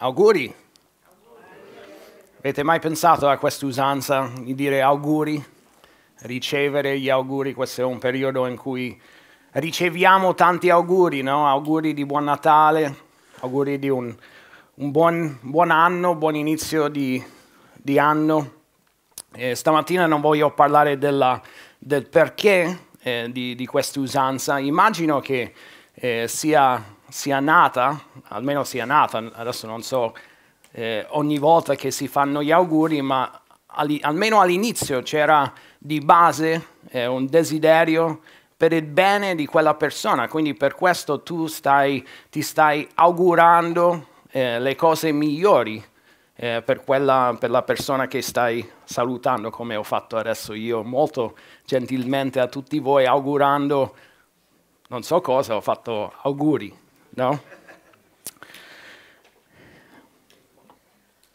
Auguri. Avete mai pensato a questa usanza di dire auguri? Ricevere gli auguri, questo è un periodo in cui riceviamo tanti auguri, no? Auguri di buon Natale, auguri di un, un buon, buon, anno, buon inizio di, di anno. Eh, stamattina non voglio parlare della, del perché eh, di, di questa usanza, immagino che eh, sia sia nata, almeno sia nata, adesso non so, eh, ogni volta che si fanno gli auguri, ma all almeno all'inizio c'era di base eh, un desiderio per il bene di quella persona, quindi per questo tu stai, ti stai augurando eh, le cose migliori eh, per, quella, per, la persona che stai salutando, come ho fatto adesso io molto gentilmente a tutti voi, augurando non so cosa, ho fatto auguri no?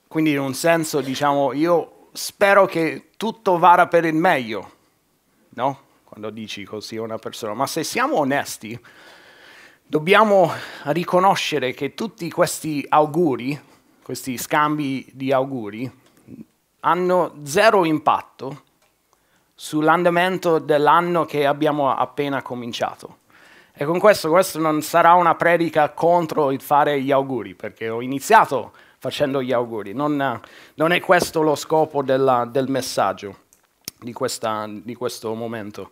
Quindi in un senso, diciamo, io spero che tutto vada per il meglio, no? Quando dici così a una persona, ma se siamo onesti, dobbiamo riconoscere che tutti questi auguri, questi scambi di auguri, hanno zero impatto sull'andamento dell'anno che abbiamo appena cominciato. E con questo, questo non sarà una predica contro il fare gli auguri, perché ho iniziato facendo gli auguri. Non, non è questo lo scopo della, del messaggio di, questa, di questo momento.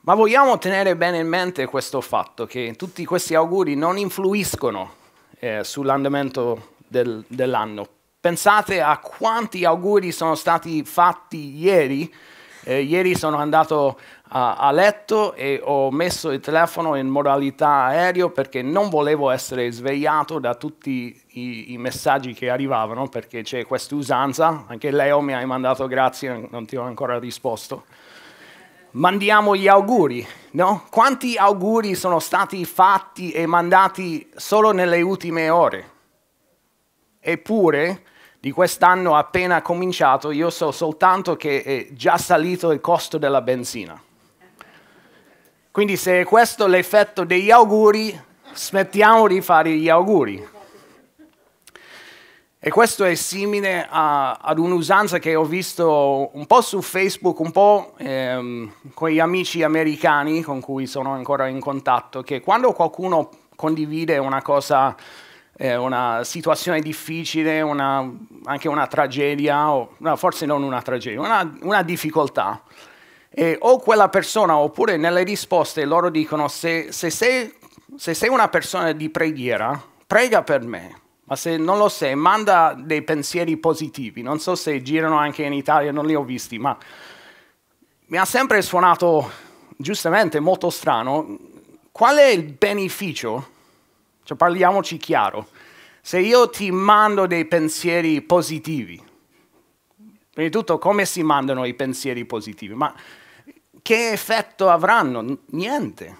Ma vogliamo tenere bene in mente questo fatto, che tutti questi auguri non influiscono eh, sull'andamento del, dell'anno. Pensate a quanti auguri sono stati fatti ieri. Eh, ieri sono andato a, letto e ho messo il telefono in modalità aereo perché non volevo essere svegliato da tutti i, i messaggi che arrivavano perché c'è questa usanza, anche Leo mi ha mandato grazie, non ti ho ancora risposto. Mandiamo gli auguri, no? Quanti auguri sono stati fatti e mandati solo nelle ultime ore? Eppure, di quest'anno appena cominciato, io so soltanto che è già salito il costo della benzina quindi se questo è l'effetto degli auguri, smettiamo di fare gli auguri. E questo è simile a, ad un'usanza che ho visto un po' su Facebook, un po' ehm, con gli amici americani con cui sono ancora in contatto, che quando qualcuno condivide una cosa, eh, una situazione difficile, una, anche una tragedia, o, no, forse non una tragedia, una, una difficoltà, e o quella persona, oppure nelle risposte loro dicono se, se, sei, se sei una persona di preghiera, prega per me. Ma se non lo sei, manda dei pensieri positivi. Non so se girano anche in Italia, non li ho visti, ma mi ha sempre suonato giustamente molto strano. Qual è il beneficio? Cioè, parliamoci chiaro. Se io ti mando dei pensieri positivi, prima di tutto come si mandano i pensieri positivi? Ma che effetto avranno? Niente.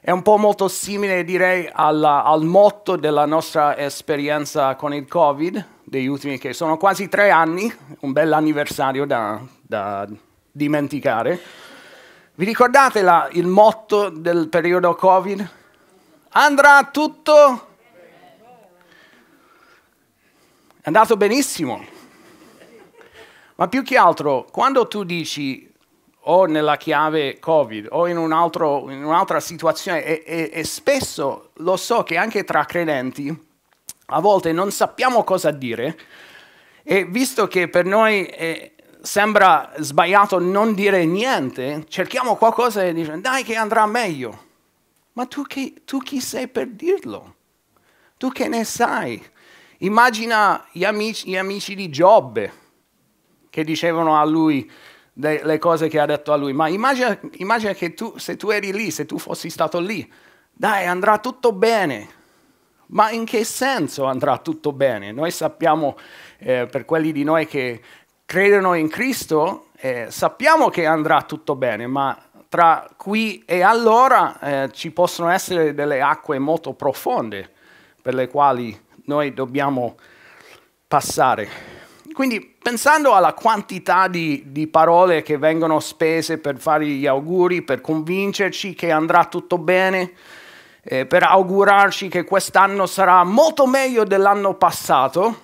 È un po' molto simile, direi, alla, al motto della nostra esperienza con il Covid, degli ultimi che sono quasi tre anni, un bel anniversario da, da dimenticare. Vi ricordate la, il motto del periodo Covid? Andrà tutto? È andato benissimo. Ma più che altro, quando tu dici o nella chiave Covid o in, un'altra situazione e, e, e spesso lo so che anche tra credenti a volte non sappiamo cosa dire e visto che per noi eh, sembra sbagliato non dire niente, cerchiamo qualcosa e diciamo dai che andrà meglio. Ma tu, che, tu chi sei per dirlo? Tu che ne sai? Immagina gli amici, gli amici di Giobbe che dicevano a lui, de- le cose che ha detto a lui, ma immagina, immagina che tu, se tu eri lì, se tu fossi stato lì, dai, andrà tutto bene. Ma in che senso andrà tutto bene? Noi sappiamo, eh, per quelli di noi che credono in Cristo, eh, sappiamo che andrà tutto bene, ma tra qui e allora eh, ci possono essere delle acque molto profonde per le quali noi dobbiamo passare. Quindi Pensando alla quantità di, di, parole che vengono spese per fare gli auguri, per convincerci che andrà tutto bene, eh, per augurarci che quest'anno sarà molto meglio dell'anno passato,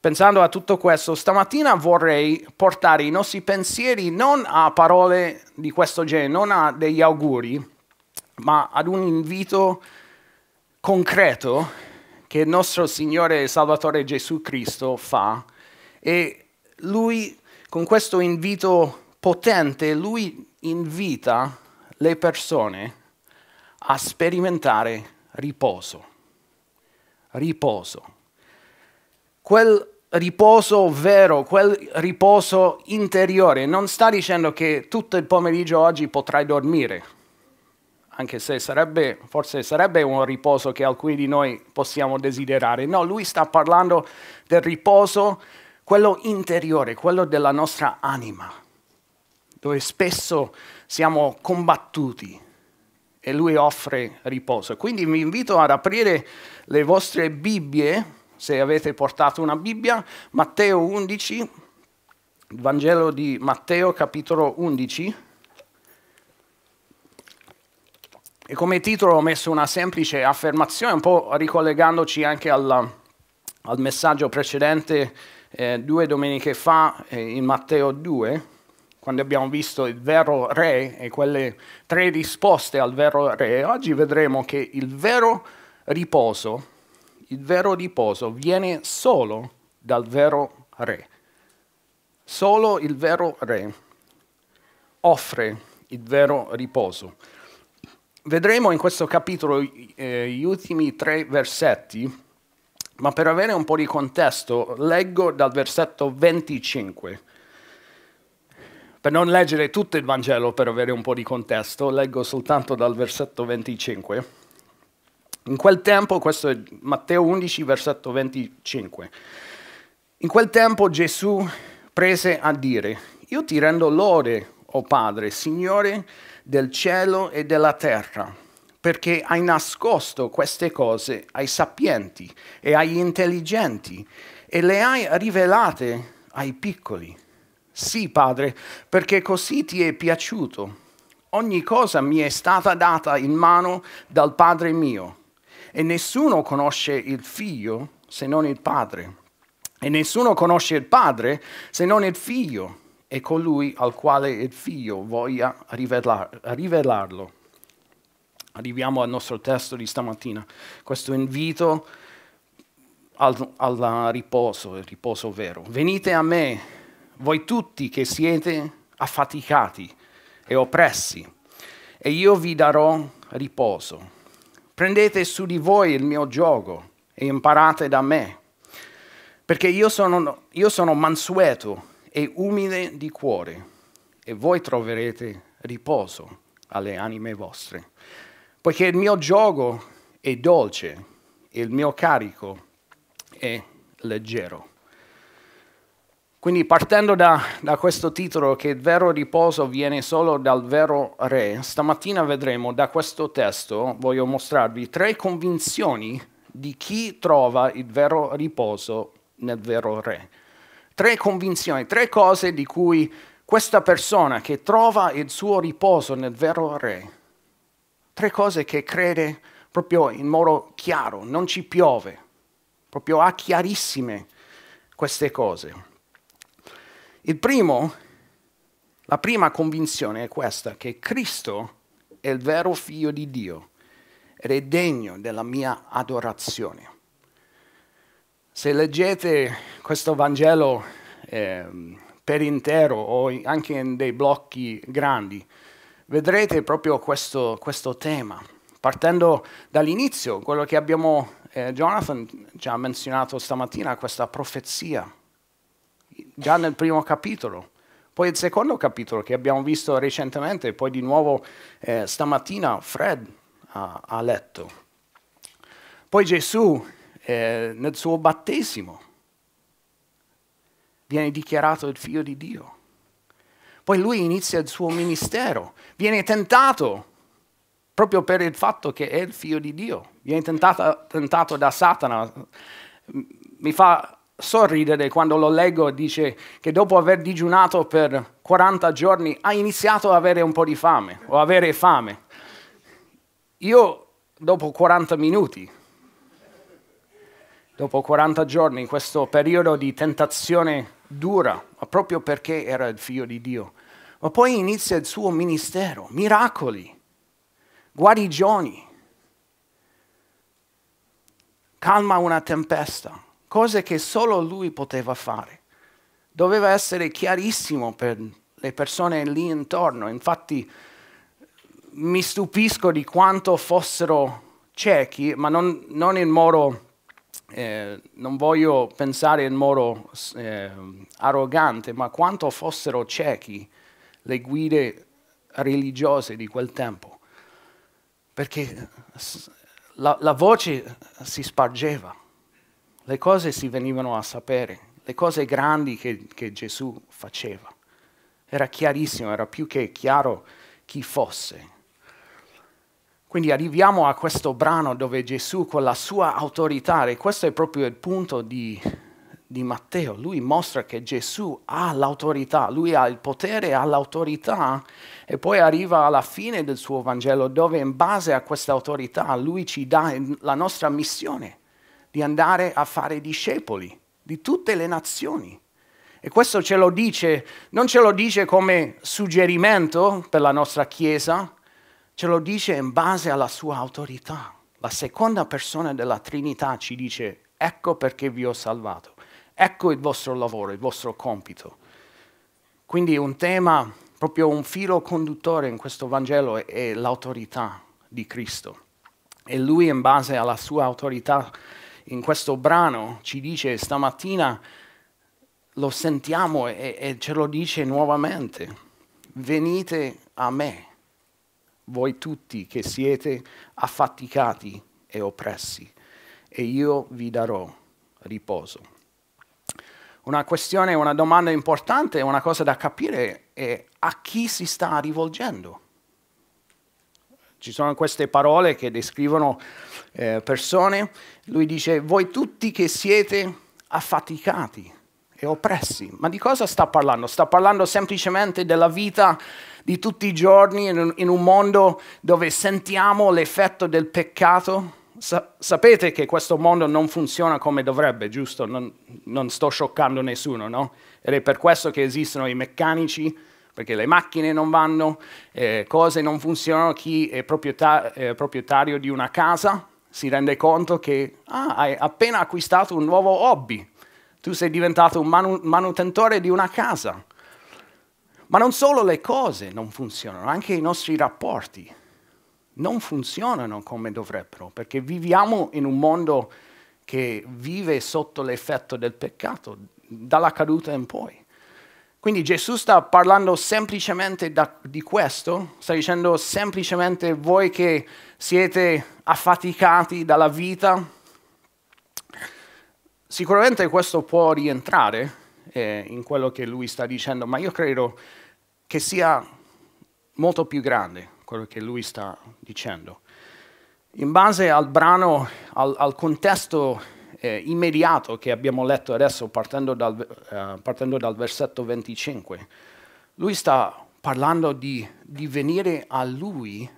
pensando a tutto questo, stamattina vorrei portare i nostri pensieri non a parole di questo genere, non a degli auguri, ma ad un invito concreto che il nostro Signore e Salvatore Gesù Cristo fa e lui con questo invito potente, lui invita le persone a sperimentare riposo. Riposo. Quel riposo vero, quel riposo interiore. Non sta dicendo che tutto il pomeriggio oggi potrai dormire anche se sarebbe, forse sarebbe un riposo che alcuni di noi possiamo desiderare. No, lui sta parlando del riposo, quello interiore, quello della nostra anima, dove spesso siamo combattuti e lui offre riposo. Quindi vi invito ad aprire le vostre Bibbie, se avete portato una Bibbia, Matteo 11, Vangelo di Matteo capitolo 11. E come titolo ho messo una semplice affermazione, un po' ricollegandoci anche alla, al messaggio precedente eh, due domeniche fa eh, in Matteo 2, quando abbiamo visto il vero re e quelle tre risposte al vero re. Oggi vedremo che il vero riposo, il vero riposo viene solo dal vero re. Solo il vero re offre il vero riposo vedremo in questo capitolo eh, gli ultimi tre versetti, ma per avere un po' di contesto leggo dal versetto 25. Per non leggere tutto il Vangelo, per avere un po' di contesto, leggo soltanto dal versetto 25. In quel tempo, questo è Matteo 11, versetto 25. In quel tempo Gesù prese a dire, io ti rendo lode, o oh Padre, Signore, del cielo e della terra, perché hai nascosto queste cose ai sapienti e agli intelligenti e le hai rivelate ai piccoli. Sì, Padre, perché così ti è piaciuto. Ogni cosa mi è stata data in mano dal Padre mio e nessuno conosce il figlio se non il Padre. E nessuno conosce il Padre se non il figlio è colui al quale il figlio voglia rivelar, rivelarlo. Arriviamo al nostro testo di stamattina, questo invito al, al riposo, il riposo vero. Venite a me, voi tutti che siete affaticati e oppressi, e io vi darò riposo. Prendete su di voi il mio gioco e imparate da me, perché io sono, io sono mansueto e umile di cuore, e voi troverete riposo alle anime vostre. Poiché il mio gioco è dolce, e il mio carico è leggero. Quindi partendo da, da questo titolo che il vero riposo viene solo dal vero re, stamattina vedremo da questo testo, voglio mostrarvi tre convinzioni di chi trova il vero riposo nel vero re tre convinzioni, tre cose di cui questa persona che trova il suo riposo nel vero re, tre cose che crede proprio in modo chiaro, non ci piove, proprio ha chiarissime queste cose. Il primo, la prima convinzione è questa, che Cristo è il vero figlio di Dio ed è degno della mia adorazione. Se leggete questo Vangelo eh, per intero o anche in dei blocchi grandi, vedrete proprio questo, questo tema. Partendo dall'inizio, quello che abbiamo, eh, Jonathan ci ha menzionato stamattina, questa profezia, già nel primo capitolo. Poi il secondo capitolo che abbiamo visto recentemente, poi di nuovo eh, stamattina Fred ha, ha letto. Poi Gesù eh, nel suo battesimo viene dichiarato il figlio di Dio. Poi lui inizia il suo ministero, viene tentato proprio per il fatto che è il figlio di Dio, viene tentato, tentato da Satana. Mi fa sorridere quando lo leggo, dice che dopo aver digiunato per 40 giorni ha iniziato ad avere un po' di fame o avere fame. Io dopo 40 minuti dopo 40 giorni, in questo periodo di tentazione dura, ma proprio perché era il figlio di Dio. Ma poi inizia il suo ministero, miracoli, guarigioni, calma una tempesta, cose che solo lui poteva fare. Doveva essere chiarissimo per le persone lì intorno, infatti mi stupisco di quanto fossero ciechi, ma non, non in modo eh, non voglio pensare in modo eh, arrogante, ma quanto fossero ciechi le guide religiose di quel tempo, perché la, la voce si spargeva, le cose si venivano a sapere, le cose grandi che, che Gesù faceva. Era chiarissimo, era più che chiaro chi fosse. Quindi arriviamo a questo brano dove Gesù con la sua autorità, e questo è proprio il punto di, di Matteo, lui mostra che Gesù ha l'autorità, lui ha il potere, ha l'autorità e poi arriva alla fine del suo Vangelo dove in base a questa autorità lui ci dà la nostra missione di andare a fare discepoli di tutte le nazioni. E questo ce lo dice, non ce lo dice come suggerimento per la nostra Chiesa, ce lo dice in base alla sua autorità. La seconda persona della Trinità ci dice, ecco perché vi ho salvato, ecco il vostro lavoro, il vostro compito. Quindi un tema, proprio un filo conduttore in questo Vangelo è, l'autorità di Cristo. E lui in base alla sua autorità in questo brano ci dice stamattina lo sentiamo e, e ce lo dice nuovamente, venite a me voi tutti che siete affaticati e oppressi, e io vi darò riposo. Una questione, una domanda importante, una cosa da capire è a chi si sta rivolgendo. Ci sono queste parole che descrivono eh, persone, lui dice, voi tutti che siete affaticati e oppressi, ma di cosa sta parlando? Sta parlando semplicemente della vita di tutti i giorni in un, mondo dove sentiamo l'effetto del peccato. sapete che questo mondo non funziona come dovrebbe, giusto? Non, non sto scioccando nessuno, no? Ed è per questo che esistono i meccanici, perché le macchine non vanno, eh, cose non funzionano, chi è proprietà, eh, proprietario di una casa si rende conto che ah, hai appena acquistato un nuovo hobby, tu sei diventato un manu manutentore di una casa, ma non solo le cose non funzionano, anche i nostri rapporti non funzionano come dovrebbero, perché viviamo in un mondo che vive sotto l'effetto del peccato, dalla caduta in poi. Quindi Gesù sta parlando semplicemente da, di questo, sta dicendo semplicemente voi che siete affaticati dalla vita, sicuramente questo può rientrare, eh, in quello che lui sta dicendo, ma io credo che sia molto più grande quello che lui sta dicendo. In base al brano, al, al contesto eh, immediato che abbiamo letto adesso, partendo dal, eh, partendo dal versetto 25, lui sta parlando di, di, venire a Lui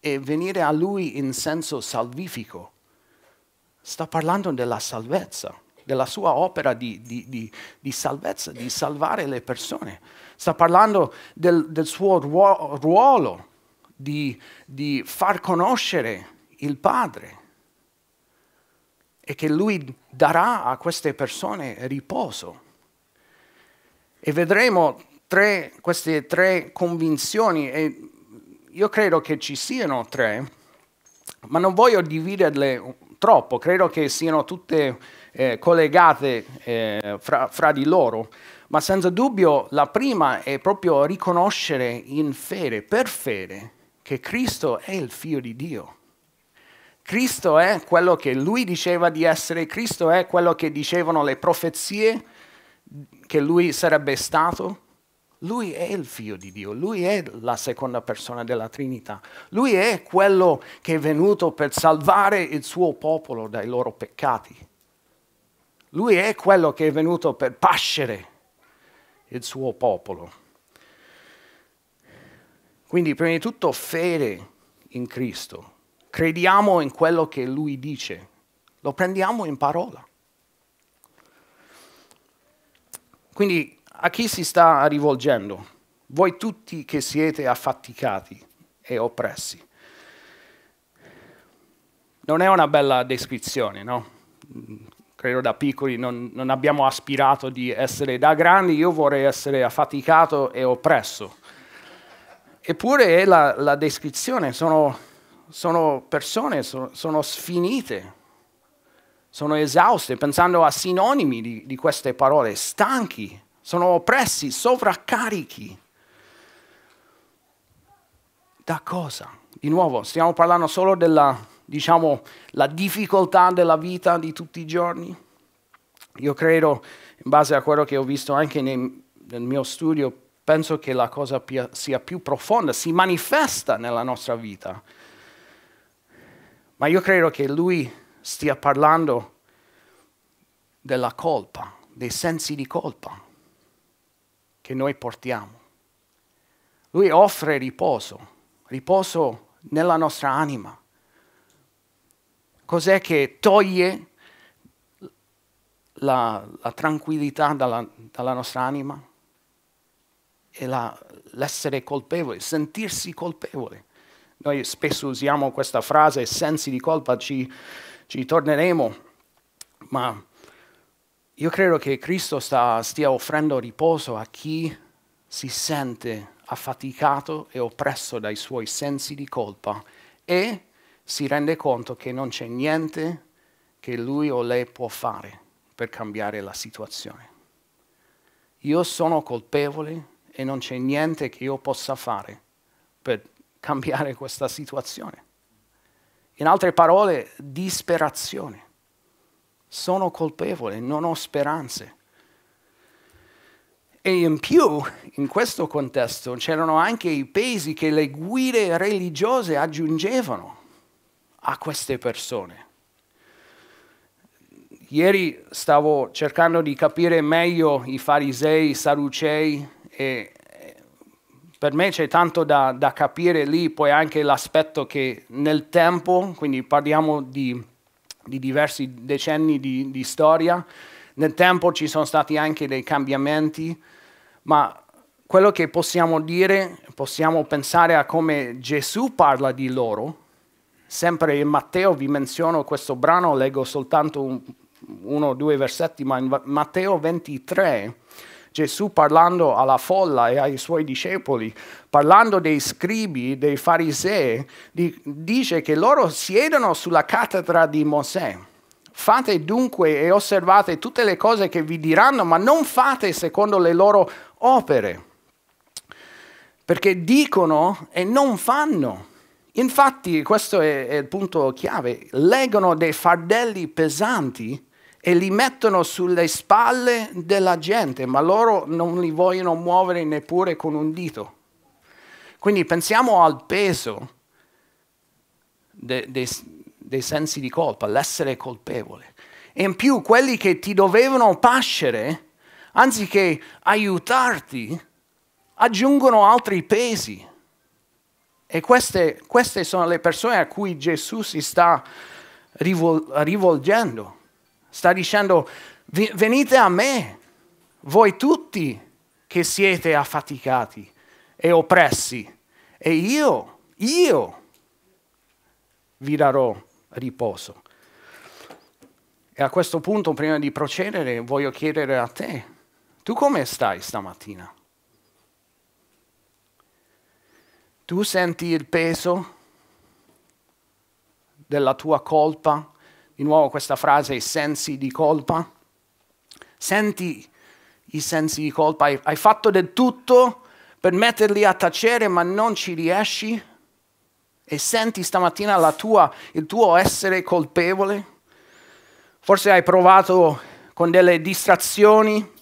e venire a Lui in senso salvifico. Sta parlando della salvezza della sua opera di, di, di, di salvezza, di salvare le persone. Sta parlando del, del suo ruolo di, di far conoscere il Padre e che Lui darà a queste persone riposo. E vedremo tre, queste tre convinzioni, e io credo che ci siano tre, ma non voglio dividerle troppo, credo che siano tutte eh, collegate eh, fra, fra, di loro, ma senza dubbio la prima è proprio riconoscere in fede, per fede, che Cristo è il figlio di Dio. Cristo è quello che lui diceva di essere, Cristo è quello che dicevano le profezie che lui sarebbe stato. Lui è il figlio di Dio, lui è la seconda persona della Trinità, lui è quello che è venuto per salvare il suo popolo dai loro peccati. Lui è quello che è venuto per pascere il suo popolo. Quindi prima di tutto fede in Cristo, crediamo in quello che Lui dice, lo prendiamo in parola. Quindi a chi si sta rivolgendo? Voi tutti che siete affaticati e oppressi. Non è una bella descrizione, no? credo da piccoli non, non abbiamo aspirato di essere da grandi, io vorrei essere affaticato e oppresso. Eppure è la, la descrizione, sono, sono persone, sono, sono, sfinite, sono esauste, pensando a sinonimi di, di queste parole, stanchi, sono oppressi, sovraccarichi. Da cosa? Di nuovo, stiamo parlando solo della diciamo, la difficoltà della vita di tutti i giorni. Io credo, in base a quello che ho visto anche nei, nel mio studio, penso che la cosa pia, sia più profonda, si manifesta nella nostra vita. Ma io credo che lui stia parlando della colpa, dei sensi di colpa che noi portiamo. Lui offre riposo, riposo nella nostra anima cos'è che toglie la, la tranquillità dalla, dalla, nostra anima? E la, l'essere colpevoli, sentirsi colpevole. Noi spesso usiamo questa frase, sensi di colpa, ci, ci torneremo, ma io credo che Cristo sta, stia offrendo riposo a chi si sente affaticato e oppresso dai suoi sensi di colpa e si rende conto che non c'è niente che lui o lei può fare per cambiare la situazione. Io sono colpevole e non c'è niente che io possa fare per cambiare questa situazione. In altre parole, disperazione. Sono colpevole, non ho speranze. E in più, in questo contesto, c'erano anche i pesi che le guide religiose aggiungevano a queste persone. Ieri stavo cercando di capire meglio i farisei, i saducei e eh, per me c'è tanto da, da, capire lì, poi anche l'aspetto che nel tempo, quindi parliamo di, di diversi decenni di, di, storia, nel tempo ci sono stati anche dei cambiamenti, ma quello che possiamo dire, possiamo pensare a come Gesù parla di loro, Sempre in Matteo vi menziono questo brano, leggo soltanto un, uno o due versetti, ma in Matteo 23 Gesù parlando alla folla e ai suoi discepoli, parlando dei scribi, dei farisei, di, dice che loro siedono sulla cattedra di Mosè. Fate dunque e osservate tutte le cose che vi diranno, ma non fate secondo le loro opere, perché dicono e non fanno. Infatti, questo è, è il punto chiave, leggono dei fardelli pesanti e li mettono sulle spalle della gente, ma loro non li vogliono muovere neppure con un dito. Quindi pensiamo al peso dei, dei, dei sensi di colpa, l'essere colpevole. E in più quelli che ti dovevano pascere, anziché aiutarti, aggiungono altri pesi e queste, queste sono le persone a cui Gesù si sta rivolgendo. Sta dicendo, venite a me, voi tutti che siete affaticati e oppressi, e io, io vi darò riposo. E a questo punto, prima di procedere, voglio chiedere a te, tu come stai stamattina? Tu senti il peso della tua colpa? Di nuovo questa frase, i sensi di colpa. Senti i sensi di colpa, hai, fatto del tutto per metterli a tacere ma non ci riesci? E senti stamattina tua, il tuo essere colpevole? Forse hai provato con delle distrazioni,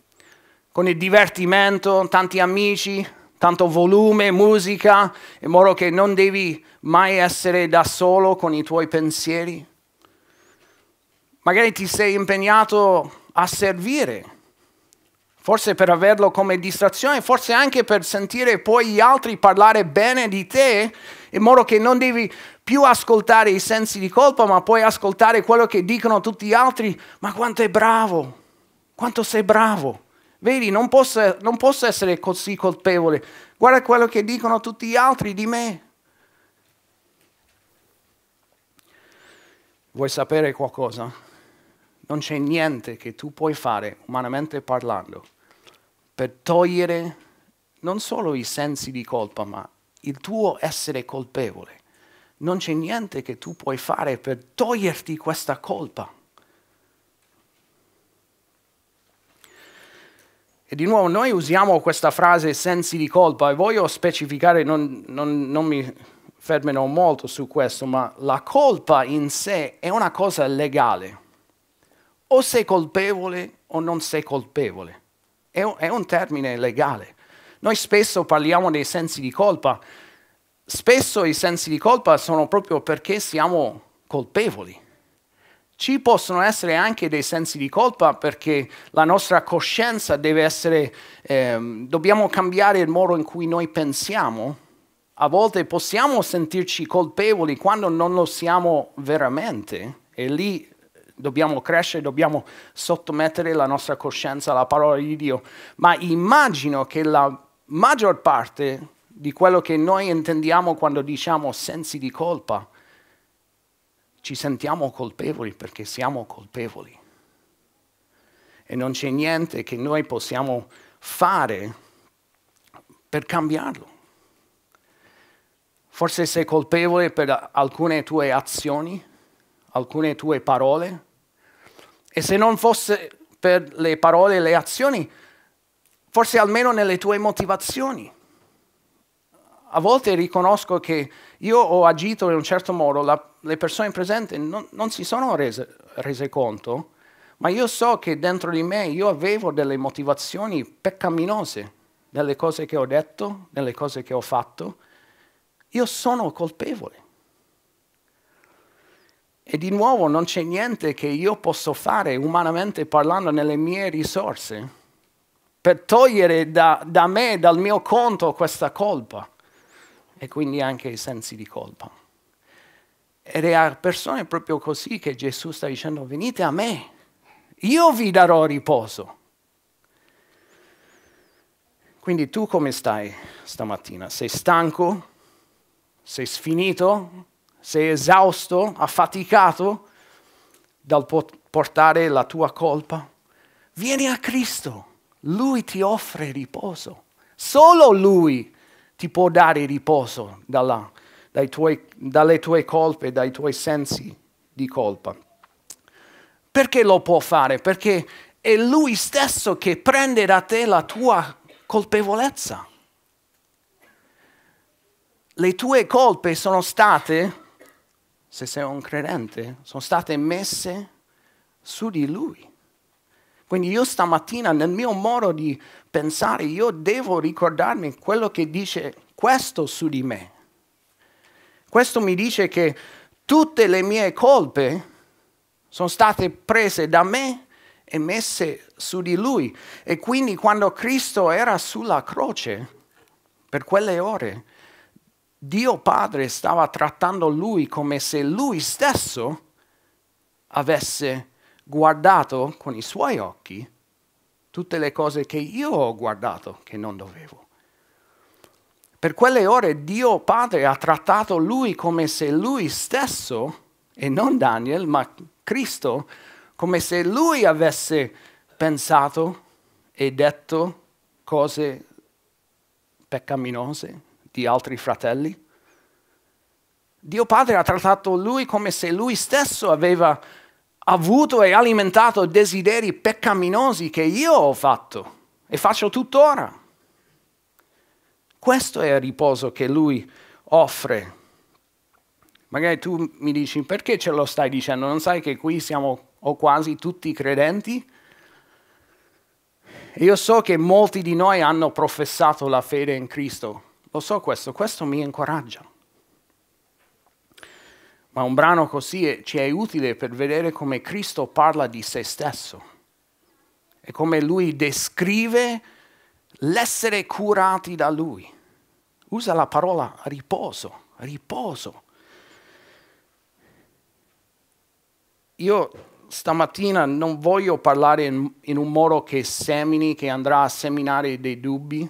con il divertimento, tanti amici, tanto volume, musica, in modo che non devi mai essere da solo con i tuoi pensieri. Magari ti sei impegnato a servire, forse per averlo come distrazione, forse anche per sentire poi gli altri parlare bene di te, in modo che non devi più ascoltare i sensi di colpa, ma puoi ascoltare quello che dicono tutti gli altri, ma quanto è bravo, quanto sei bravo. Vedi, non posso, non posso essere così colpevole. Guarda quello che dicono tutti gli altri di me. Vuoi sapere qualcosa? Non c'è niente che tu puoi fare, umanamente parlando, per togliere non solo i sensi di colpa, ma il tuo essere colpevole. Non c'è niente che tu puoi fare per toglierti questa colpa. E di nuovo noi usiamo questa frase sensi di colpa e voglio specificare, non, non, non mi fermerò molto su questo, ma la colpa in sé è una cosa legale. O sei colpevole o non sei colpevole. È un, è un termine legale. Noi spesso parliamo dei sensi di colpa. Spesso i sensi di colpa sono proprio perché siamo colpevoli. Ci possono essere anche dei sensi di colpa perché la nostra coscienza deve essere, eh, dobbiamo cambiare il modo in cui noi pensiamo. A volte possiamo sentirci colpevoli quando non lo siamo veramente e lì dobbiamo crescere, dobbiamo sottomettere la nostra coscienza alla parola di Dio. Ma immagino che la maggior parte di quello che noi intendiamo quando diciamo sensi di colpa ci sentiamo colpevoli perché siamo colpevoli. E non c'è niente che noi possiamo fare per cambiarlo. Forse sei colpevole per alcune tue azioni, alcune tue parole, e se non fosse per le parole e le azioni, forse almeno nelle tue motivazioni a volte riconosco che io ho agito in un certo modo, la, le persone presenti non, non si sono rese, rese, conto, ma io so che dentro di me io avevo delle motivazioni peccaminose, delle cose che ho detto, delle cose che ho fatto. Io sono colpevole. E di nuovo non c'è niente che io posso fare umanamente parlando nelle mie risorse per togliere da, da me, dal mio conto, questa colpa e quindi anche i sensi di colpa. Ed è a persone proprio così che Gesù sta dicendo venite a me, io vi darò riposo. Quindi tu come stai stamattina? Sei stanco? Sei sfinito? Sei esausto? Affaticato dal portare la tua colpa? Vieni a Cristo, Lui ti offre riposo, solo Lui ti può dare riposo dalla, tuoi, dalle tue colpe, dai tuoi sensi di colpa. Perché lo può fare? Perché è Lui stesso che prende da te la tua colpevolezza. Le tue colpe sono state, se sei un credente, sono state messe su di Lui. Quindi io stamattina nel mio modo di pensare, io devo ricordarmi quello che dice questo su di me. Questo mi dice che tutte le mie colpe sono state prese da me e messe su di lui. E quindi quando Cristo era sulla croce, per quelle ore, Dio Padre stava trattando lui come se lui stesso avesse guardato con i suoi occhi tutte le cose che io ho guardato che non dovevo. Per quelle ore Dio Padre ha trattato lui come se lui stesso, e non Daniel, ma Cristo, come se lui avesse pensato e detto cose peccaminose di altri fratelli. Dio Padre ha trattato lui come se lui stesso aveva avuto e alimentato desideri peccaminosi che io ho fatto e faccio tuttora. Questo è il riposo che lui offre. Magari tu mi dici perché ce lo stai dicendo? Non sai che qui siamo o quasi tutti credenti? Io so che molti di noi hanno professato la fede in Cristo, lo so questo, questo mi incoraggia. Ma un brano così ci è utile per vedere come Cristo parla di se stesso e come lui descrive l'essere curati da lui. Usa la parola riposo, riposo. Io stamattina non voglio parlare in, in, un modo che semini, che andrà a seminare dei dubbi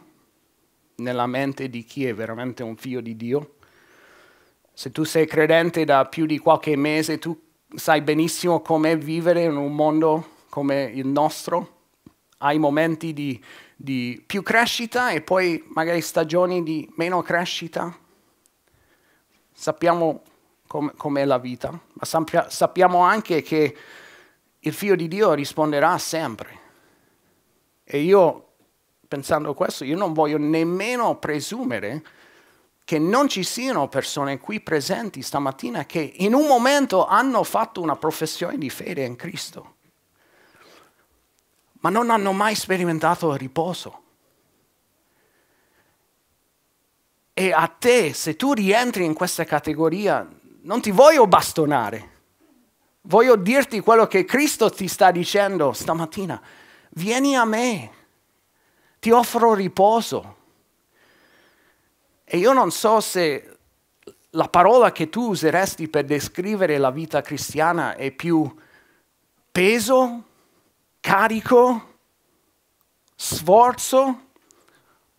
nella mente di chi è veramente un figlio di Dio, se tu sei credente da più di qualche mese, tu sai benissimo com'è vivere in un mondo come il nostro. Hai momenti di, di più crescita e poi magari stagioni di meno crescita. Sappiamo com'è la vita, ma sappia, sappiamo anche che il figlio di Dio risponderà sempre. E io, pensando a questo, io non voglio nemmeno presumere che non ci siano persone qui presenti stamattina che in un momento hanno fatto una professione di fede in Cristo, ma non hanno mai sperimentato il riposo. E a te, se tu rientri in questa categoria, non ti voglio bastonare. Voglio dirti quello che Cristo ti sta dicendo stamattina. Vieni a me, ti offro riposo, e io non so se la parola che tu useresti per descrivere la vita cristiana è più peso, carico, sforzo,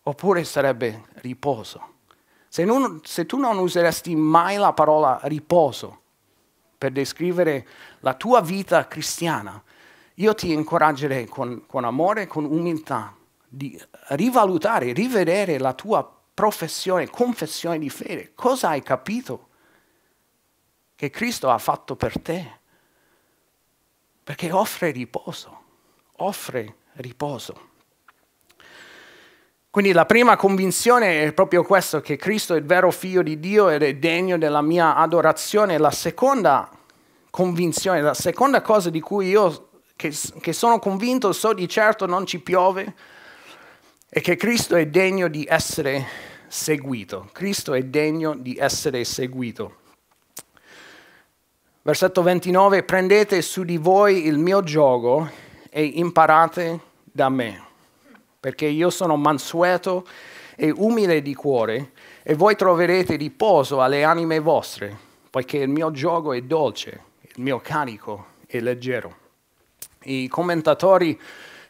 oppure sarebbe riposo. Se, non, se, tu non useresti mai la parola riposo per descrivere la tua vita cristiana, io ti incoraggerei con, con amore, con umiltà, di rivalutare, rivedere la tua professione, confessione di fede. Cosa hai capito che Cristo ha fatto per te? Perché offre riposo, offre riposo. Quindi la prima convinzione è proprio questa, che Cristo è il vero figlio di Dio ed è degno della mia adorazione. La seconda convinzione, la seconda cosa di cui io che, che sono convinto, so di certo non ci piove, è che Cristo è degno di essere seguito. Cristo è degno di essere seguito. Versetto 29, prendete su di voi il mio gioco e imparate da me, perché io sono mansueto e umile di cuore, e voi troverete riposo alle anime vostre, poiché il mio gioco è dolce, il mio carico è leggero. I commentatori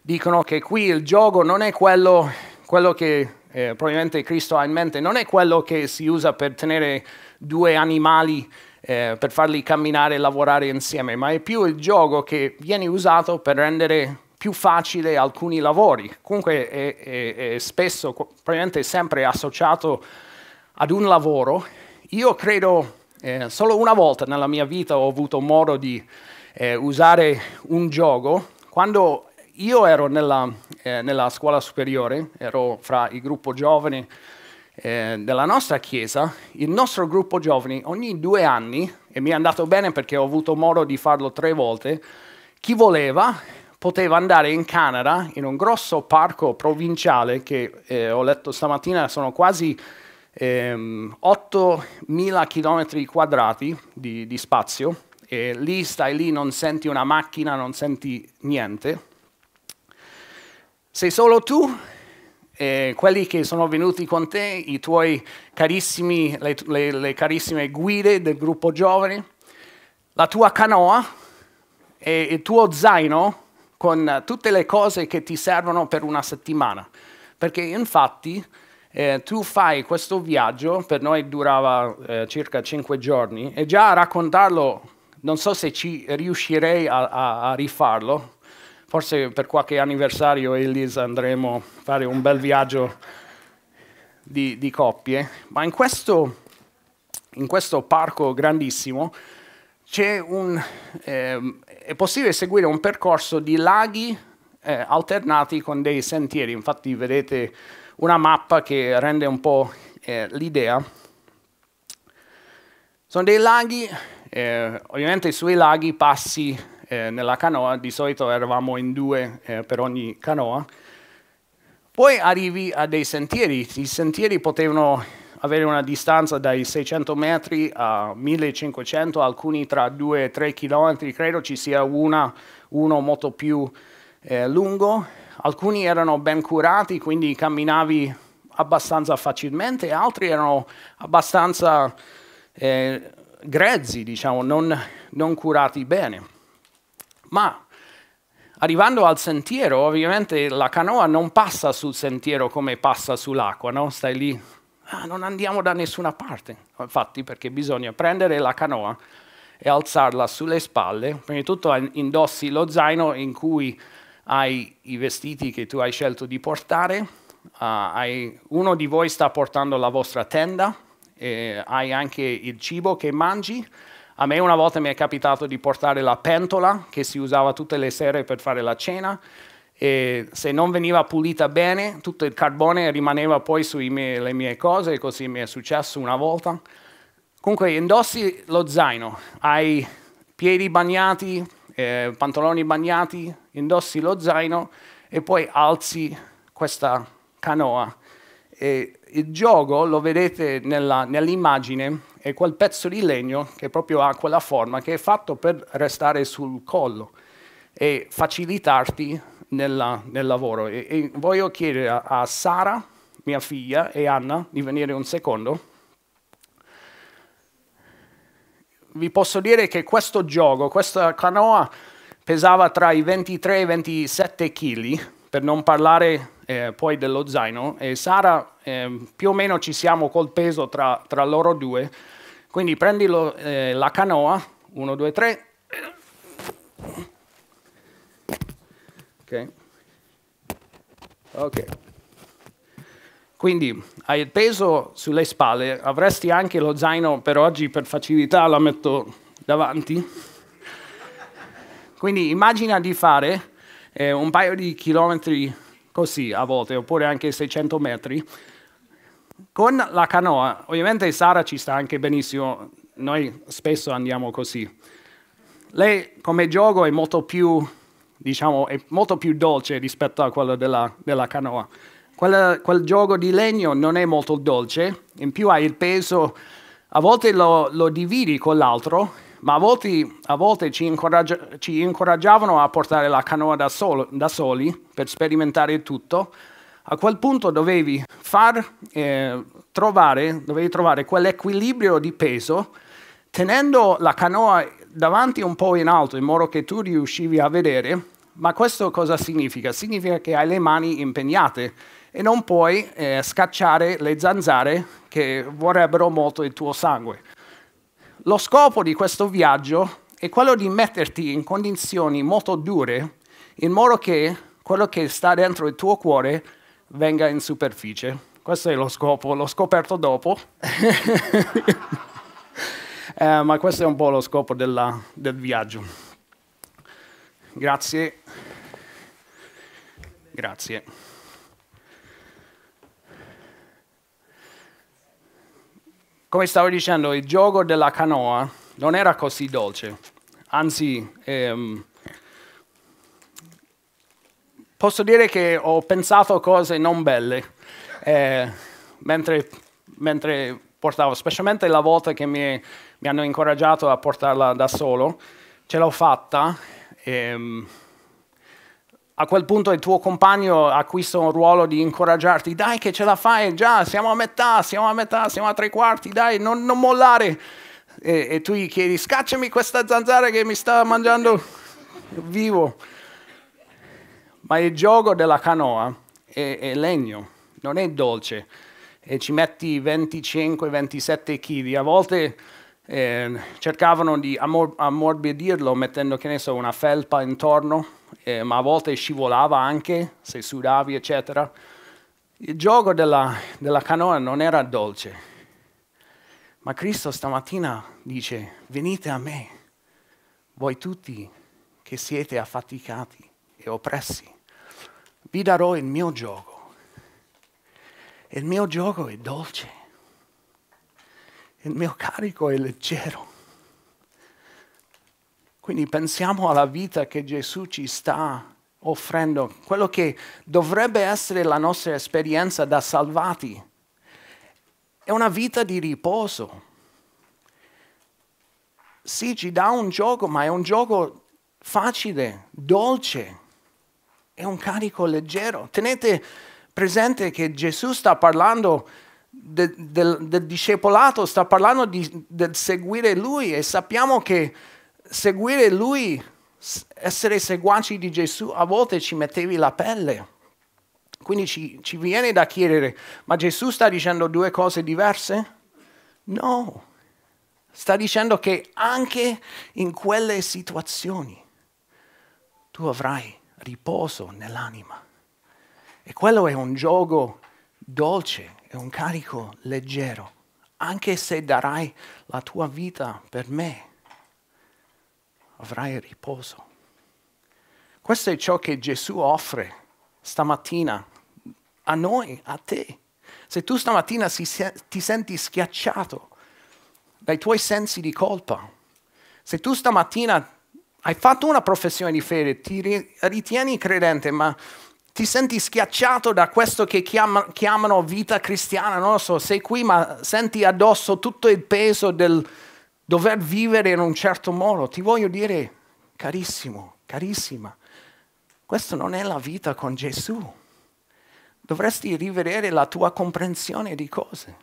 dicono che qui il gioco non è quello, quello che eh, probabilmente Cristo ha in mente, non è quello che si usa per tenere due animali, eh, per farli camminare e lavorare insieme, ma è più il gioco che viene usato per rendere più facile alcuni lavori. Comunque è, è, è spesso, probabilmente sempre associato ad un lavoro. Io credo, eh, solo una volta nella mia vita ho avuto modo di eh, usare un gioco, quando io ero nella, eh, nella, scuola superiore, ero fra il gruppo giovani eh, della nostra chiesa, il nostro gruppo giovani ogni due anni, e mi è andato bene perché ho avuto modo di farlo tre volte, chi voleva poteva andare in Canada in un grosso parco provinciale che eh, ho letto stamattina sono quasi ehm, 8.000 km quadrati di, di spazio, e lì stai lì, non senti una macchina, non senti niente sei solo tu e eh, quelli che sono venuti con te, i tuoi carissimi, le, le, le carissime guide del gruppo giovani, la tua canoa e il tuo zaino con tutte le cose che ti servono per una settimana. Perché infatti eh, tu fai questo viaggio, per noi durava eh, circa cinque giorni, e già a raccontarlo non so se ci riuscirei a, a, a rifarlo, forse per qualche anniversario Elisa andremo a fare un bel viaggio di, di coppie, ma in questo, in questo parco grandissimo un, eh, è possibile seguire un percorso di laghi eh, alternati con dei sentieri, infatti vedete una mappa che rende un po' eh, l'idea. Sono dei laghi, eh, ovviamente sui laghi passi eh, nella canoa, di solito eravamo in due eh, per ogni canoa. Poi arrivi a dei sentieri, i sentieri potevano avere una distanza dai 600 metri a 1500, alcuni tra 2 e 3 chilometri, credo ci sia una, uno molto più eh, lungo. Alcuni erano ben curati, quindi camminavi abbastanza facilmente, altri erano abbastanza eh, grezzi, diciamo, non, non curati bene. Ma arrivando al sentiero, ovviamente la canoa non passa sul sentiero come passa sull'acqua, no? Stai lì, ah, non andiamo da nessuna parte. Infatti, perché bisogna prendere la canoa e alzarla sulle spalle. Prima di tutto indossi lo zaino in cui hai i vestiti che tu hai scelto di portare, uh, uno di voi sta portando la vostra tenda, eh, hai anche il cibo che mangi, a me una volta mi è capitato di portare la pentola che si usava tutte le sere per fare la cena e se non veniva pulita bene tutto il carbone rimaneva poi sulle mie, cose e così mi è successo una volta. Comunque indossi lo zaino, hai piedi bagnati, eh, pantaloni bagnati, indossi lo zaino e poi alzi questa canoa. E il gioco lo vedete nell'immagine, è quel pezzo di legno che proprio ha quella forma che è fatto per restare sul collo e facilitarti nella, nel lavoro. E, e voglio chiedere a, a, Sara, mia figlia, e Anna di venire un secondo. Vi posso dire che questo gioco, questa canoa pesava tra i 23 e i 27 kg, per non parlare eh, poi dello zaino e Sara eh, più o meno ci siamo col peso tra, tra loro due, quindi prendi lo, eh, la canoa, 1, 2, 3, ok, ok. Quindi hai il peso sulle spalle, avresti anche lo zaino per oggi per facilità la metto davanti. Quindi immagina di fare eh, un paio di chilometri così a volte, oppure anche 600 metri. Con la canoa, ovviamente Sara ci sta anche benissimo, noi spesso andiamo così. Lei come gioco è molto più, diciamo, è molto più dolce rispetto a quello della, della canoa. Quella, quel gioco di legno non è molto dolce, in più hai il peso, a volte lo, lo dividi con l'altro ma a volte, a volte ci, incoraggia, ci, incoraggiavano a portare la canoa da, sol, da, soli per sperimentare tutto. A quel punto dovevi, far, eh, trovare, dovevi trovare quell'equilibrio di peso tenendo la canoa davanti un po' in alto in modo che tu riuscivi a vedere. Ma questo cosa significa? Significa che hai le mani impegnate e non puoi eh, scacciare le zanzare che vorrebbero molto il tuo sangue. Lo scopo di questo viaggio è quello di metterti in condizioni molto dure in modo che quello che sta dentro il tuo cuore venga in superficie. Questo è lo scopo, l'ho scoperto dopo, eh, ma questo è un po' lo scopo della, del viaggio. Grazie. Grazie. Come stavo dicendo, il gioco della canoa non era così dolce, anzi ehm, posso dire che ho pensato cose non belle eh, mentre, mentre, portavo, specialmente la volta che mi, mi, hanno incoraggiato a portarla da solo, ce l'ho fatta. Ehm, a quel punto il tuo compagno acquista un ruolo di incoraggiarti, dai che ce la fai, già siamo a metà, siamo a metà, siamo a tre quarti, dai, non, non mollare. E, e, tu gli chiedi, scacciami questa zanzara che mi sta mangiando vivo. Ma il gioco della canoa è, è legno, non è dolce. E ci metti 25-27 kg, a volte e ehm, cercavano di ammor ammorbidirlo mettendo, che ne so, una felpa intorno, eh, ma a volte scivolava anche, se sudavi, eccetera. Il gioco della, della canoa non era dolce, ma Cristo stamattina dice, venite a me, voi tutti che siete affaticati e oppressi, vi darò il mio gioco. il mio gioco è dolce il mio carico è leggero. Quindi pensiamo alla vita che Gesù ci sta offrendo, quello che dovrebbe essere la nostra esperienza da salvati. È una vita di riposo. Sì, ci dà un gioco, ma è un gioco facile, dolce, è un carico leggero. Tenete presente che Gesù sta parlando del, del, del discepolato, sta parlando di, del seguire lui e sappiamo che seguire lui, essere seguaci di Gesù, a volte ci mettevi la pelle. Quindi ci, ci viene da chiedere, ma Gesù sta dicendo due cose diverse? No, sta dicendo che anche in quelle situazioni tu avrai riposo nell'anima. E quello è un gioco dolce, è un carico leggero, anche se darai la tua vita per me, avrai riposo. Questo è ciò che Gesù offre stamattina a noi, a te. Se tu stamattina ti senti schiacciato dai tuoi sensi di colpa, se tu stamattina hai fatto una professione di fede, ti ritieni credente, ma ti senti schiacciato da questo che chiama, chiamano vita cristiana, non lo so, sei qui ma senti addosso tutto il peso del dover vivere in un certo modo, ti voglio dire, carissimo, carissima, questa non è la vita con Gesù. Dovresti rivedere la tua comprensione di cose,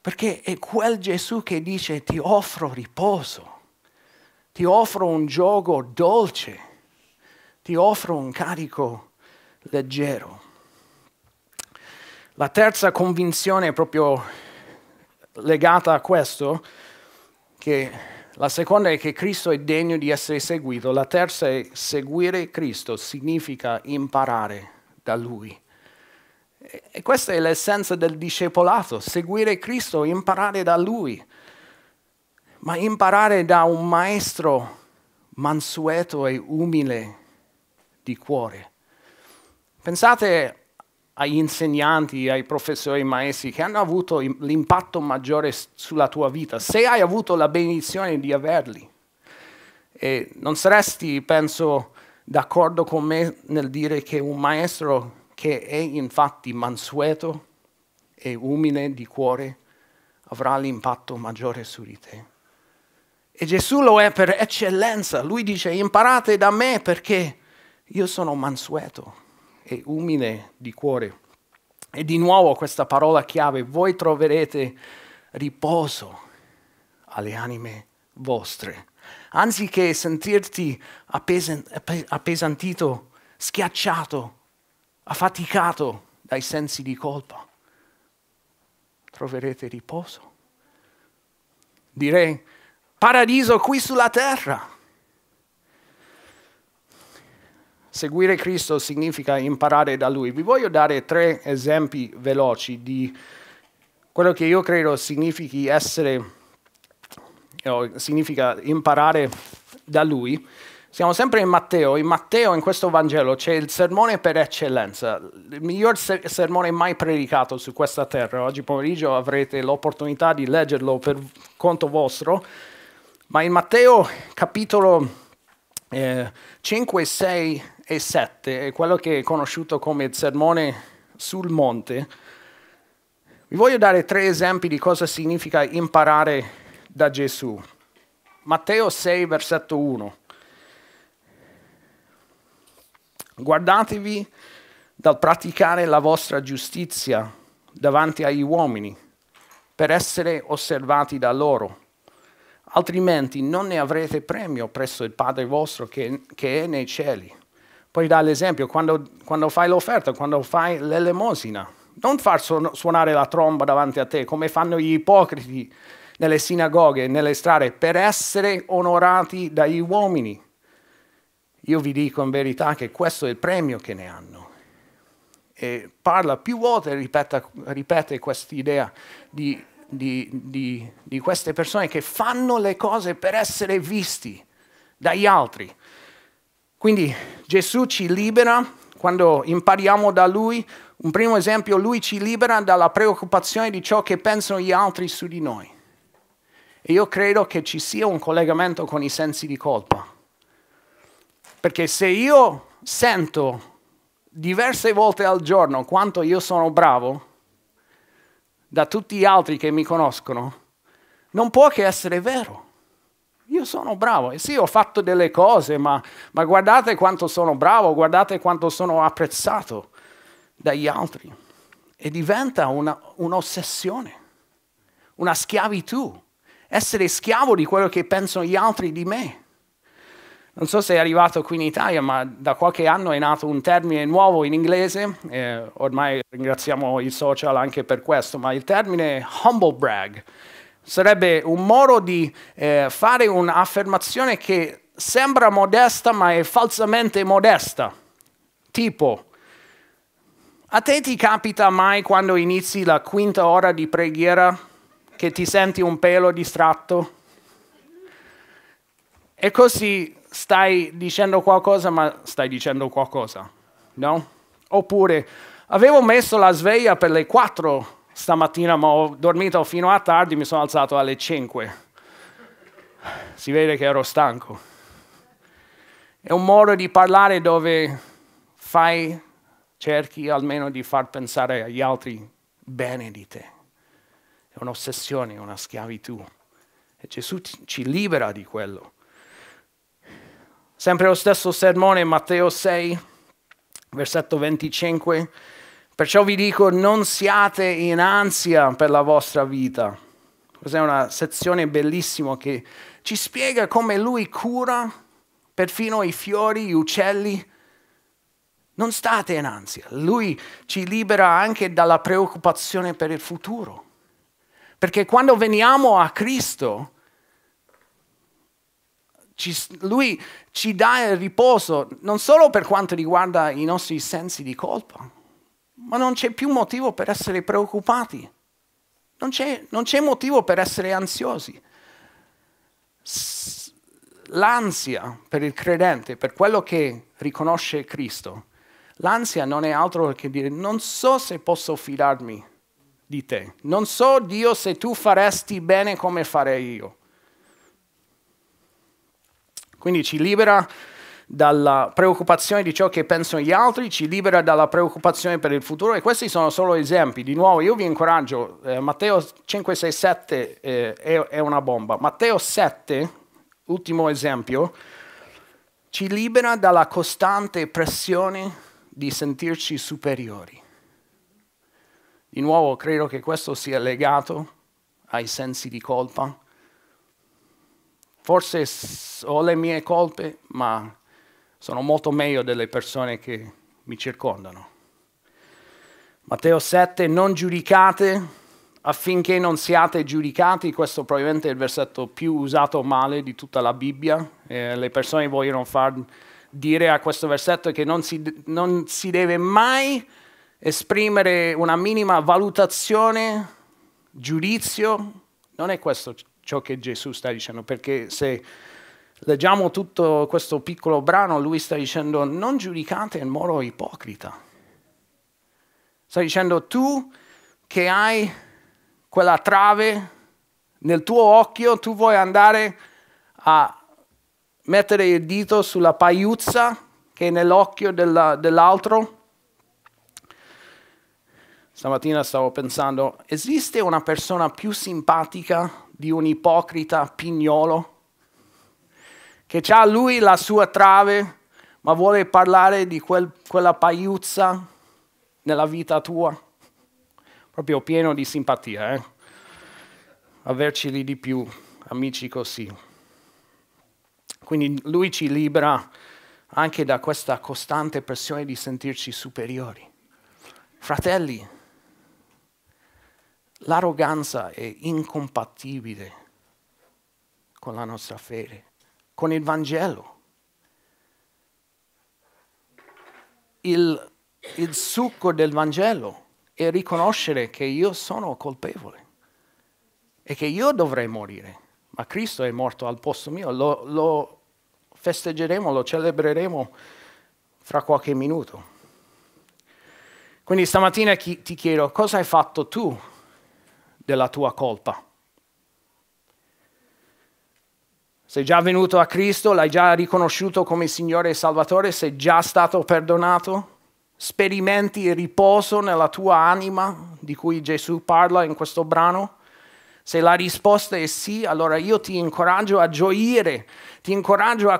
perché è quel Gesù che dice ti offro riposo, ti offro un gioco dolce, ti offro un carico dolce leggero. La terza convinzione è proprio legata a questo, che la seconda è che Cristo è degno di essere seguito, la terza è seguire Cristo significa imparare da Lui. E questa è l'essenza del discepolato, seguire Cristo, imparare da Lui, ma imparare da un maestro mansueto e umile di cuore. Pensate agli insegnanti, ai professori, ai maestri che hanno avuto l'impatto maggiore sulla tua vita, se hai avuto la benedizione di averli. E non saresti, penso, d'accordo con me nel dire che un maestro che è infatti mansueto e umile di cuore avrà l'impatto maggiore su di te. E Gesù lo è per eccellenza. Lui dice imparate da me perché io sono mansueto e umile di cuore. E di nuovo questa parola chiave, voi troverete riposo alle anime vostre. Anziché sentirti appesantito, schiacciato, affaticato dai sensi di colpa, troverete riposo. Direi paradiso qui sulla terra seguire Cristo significa imparare da Lui. Vi voglio dare tre esempi veloci di quello che io credo significhi essere, eh, significa imparare da Lui. Siamo sempre in Matteo, in Matteo in questo Vangelo c'è il sermone per eccellenza, il miglior sermone mai predicato su questa terra. Oggi pomeriggio avrete l'opportunità di leggerlo per conto vostro, ma in Matteo capitolo 5, eh, 6 e 7, quello che è conosciuto come il sermone sul monte, vi voglio dare tre esempi di cosa significa imparare da Gesù. Matteo 6, versetto 1. Guardatevi dal praticare la vostra giustizia davanti agli uomini per essere osservati da loro altrimenti non ne avrete premio presso il Padre vostro che, che è nei cieli. Poi dà l'esempio, quando, quando fai l'offerta, quando fai l'elemosina, non far suonare la tromba davanti a te come fanno gli ipocriti nelle sinagoghe, nelle strade, per essere onorati dagli uomini. Io vi dico in verità che questo è il premio che ne hanno. E parla più volte, ripeta, ripete questa idea di di, di, di queste persone che fanno le cose per essere visti dagli altri. Quindi Gesù ci libera quando impariamo da Lui. Un primo esempio, Lui ci libera dalla preoccupazione di ciò che pensano gli altri su di noi. E io credo che ci sia un collegamento con i sensi di colpa. Perché se io sento diverse volte al giorno quanto io sono bravo, da tutti gli altri che mi conoscono, non può che essere vero. Io sono bravo e sì, ho fatto delle cose, ma, ma guardate quanto sono bravo, guardate quanto sono apprezzato dagli altri. E diventa un'ossessione, una schiavitù, essere schiavo di quello che pensano gli altri di me. Non so se è arrivato qui in Italia, ma da qualche anno è nato un termine nuovo in inglese, eh, ormai ringraziamo i social anche per questo, ma il termine humble brag sarebbe un modo di eh, fare un'affermazione che sembra modesta ma è falsamente modesta. Tipo, a te ti capita mai quando inizi la quinta ora di preghiera che ti senti un pelo distratto? E così stai dicendo qualcosa, ma stai dicendo qualcosa, no? Oppure, avevo messo la sveglia per le 4 stamattina, ma ho dormito fino a tardi, mi sono alzato alle 5. Si vede che ero stanco. È un modo di parlare dove fai, cerchi almeno di far pensare agli altri bene di te. È un'ossessione, una schiavitù. E Gesù ci libera di quello. Sempre lo stesso sermone, Matteo 6, versetto 25. Perciò vi dico, non siate in ansia per la vostra vita. Questa è una sezione bellissima che ci spiega come lui cura perfino i fiori, gli uccelli. Non state in ansia, lui ci libera anche dalla preoccupazione per il futuro. Perché quando veniamo a Cristo, ci, lui ci dà il riposo non solo per quanto riguarda i nostri sensi di colpa, ma non c'è più motivo per essere preoccupati, non c'è, motivo per essere ansiosi. l'ansia per il credente, per quello che riconosce Cristo, l'ansia non è altro che dire non so se posso fidarmi di te, non so Dio se tu faresti bene come farei io. Quindi ci libera dalla preoccupazione di ciò che pensano gli altri, ci libera dalla preoccupazione per il futuro e questi sono solo esempi. Di nuovo, io vi incoraggio, eh, Matteo 5, 6, 7 eh, è, è una bomba. Matteo 7, ultimo esempio, ci libera dalla costante pressione di sentirci superiori. Di nuovo, credo che questo sia legato ai sensi di colpa Forse ho le mie colpe, ma sono molto meglio delle persone che mi circondano. Matteo 7, non giudicate affinché non siate giudicati, questo probabilmente è il versetto più usato male di tutta la Bibbia, eh, le persone vogliono far dire a questo versetto che non si, non si deve mai esprimere una minima valutazione, giudizio, non è questo ciò che Gesù sta dicendo, perché se leggiamo tutto questo piccolo brano, lui sta dicendo non giudicate in modo ipocrita. Sta dicendo tu che hai quella trave nel tuo occhio, tu vuoi andare a mettere il dito sulla paiuzza che è nell'occhio dell'altro. Stamattina stavo pensando, esiste una persona più simpatica di un ipocrita pignolo che ha lui la sua trave, ma vuole parlare di quel, quella paiuzza nella vita tua. Proprio pieno di simpatia, eh? Averceli di più, amici così. Quindi lui ci libera anche da questa costante pressione di sentirci superiori. Fratelli, L'arroganza è incompatibile con la nostra fede, con il Vangelo. Il, il succo del Vangelo è riconoscere che io sono colpevole e che io dovrei morire, ma Cristo è morto al posto mio, lo, lo festeggeremo, lo celebreremo fra qualche minuto. Quindi stamattina ti chiedo cosa hai fatto tu della tua colpa. Sei già venuto a Cristo, l'hai già riconosciuto come Signore e Salvatore, sei già stato perdonato, sperimenti il riposo nella tua anima di cui Gesù parla in questo brano. Se la risposta è sì, allora io ti incoraggio a gioire, ti incoraggio a,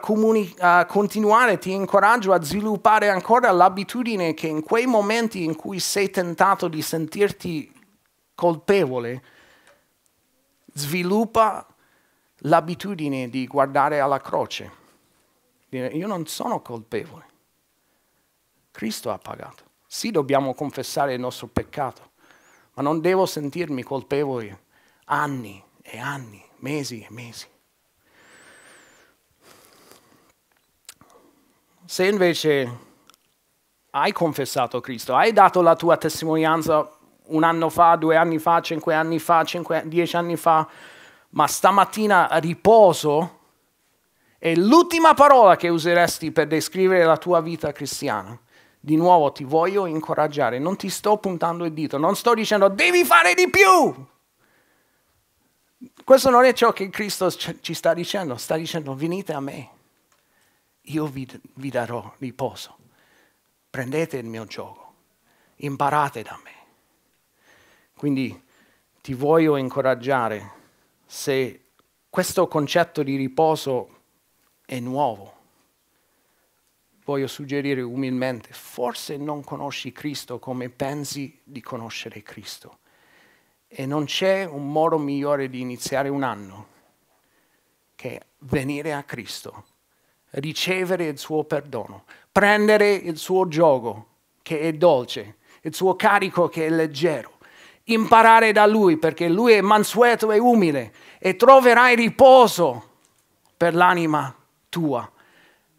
a continuare, ti incoraggio a sviluppare ancora l'abitudine che in quei momenti in cui sei tentato di sentirti colpevole sviluppa l'abitudine di guardare alla croce. Dire, Io non sono colpevole. Cristo ha pagato. Sì, dobbiamo confessare il nostro peccato, ma non devo sentirmi colpevole anni e anni, mesi e mesi. Se invece hai confessato Cristo, hai dato la tua testimonianza un anno fa, due anni fa, cinque anni fa, cinque, dieci anni fa, ma stamattina riposo è l'ultima parola che useresti per descrivere la tua vita cristiana. Di nuovo ti voglio incoraggiare, non ti sto puntando il dito, non sto dicendo devi fare di più. Questo non è ciò che Cristo ci sta dicendo, sta dicendo venite a me, io vi, vi darò riposo, prendete il mio gioco, imparate da me quindi ti voglio incoraggiare se questo concetto di riposo è nuovo. Voglio suggerire umilmente, forse non conosci Cristo come pensi di conoscere Cristo e non c'è un modo migliore di iniziare un anno che venire a Cristo, ricevere il suo perdono, prendere il suo gioco che è dolce, il suo carico che è leggero imparare da lui perché lui è mansueto e umile e troverai riposo per l'anima tua.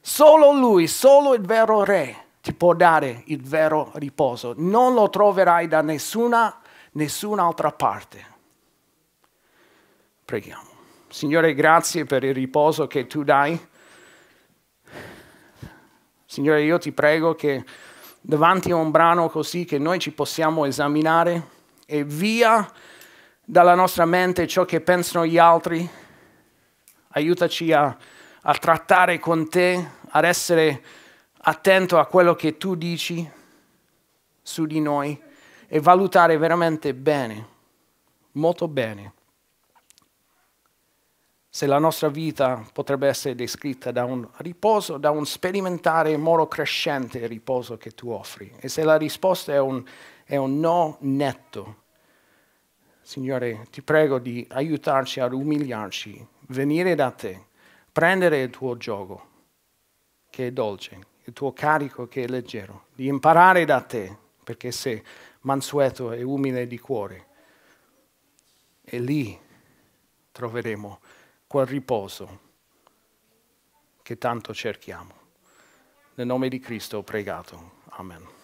Solo lui, solo il vero re ti può dare il vero riposo. Non lo troverai da nessuna, nessun'altra parte. Preghiamo. Signore, grazie per il riposo che tu dai. Signore, io ti prego che davanti a un brano così che noi ci possiamo esaminare e via dalla nostra mente ciò che pensano gli altri. Aiutaci a, a trattare con te, ad essere attento a quello che tu dici su di noi e valutare veramente bene, molto bene, se la nostra vita potrebbe essere descritta da un riposo, da un sperimentare in modo crescente il riposo che tu offri. E se la risposta è un è un no netto. Signore, ti prego di aiutarci ad umiliarci, venire da te, prendere il tuo gioco che è dolce, il tuo carico che è leggero, di imparare da te, perché sei mansueto e umile di cuore. E lì troveremo quel riposo che tanto cerchiamo. Nel nome di Cristo ho pregato. Amen.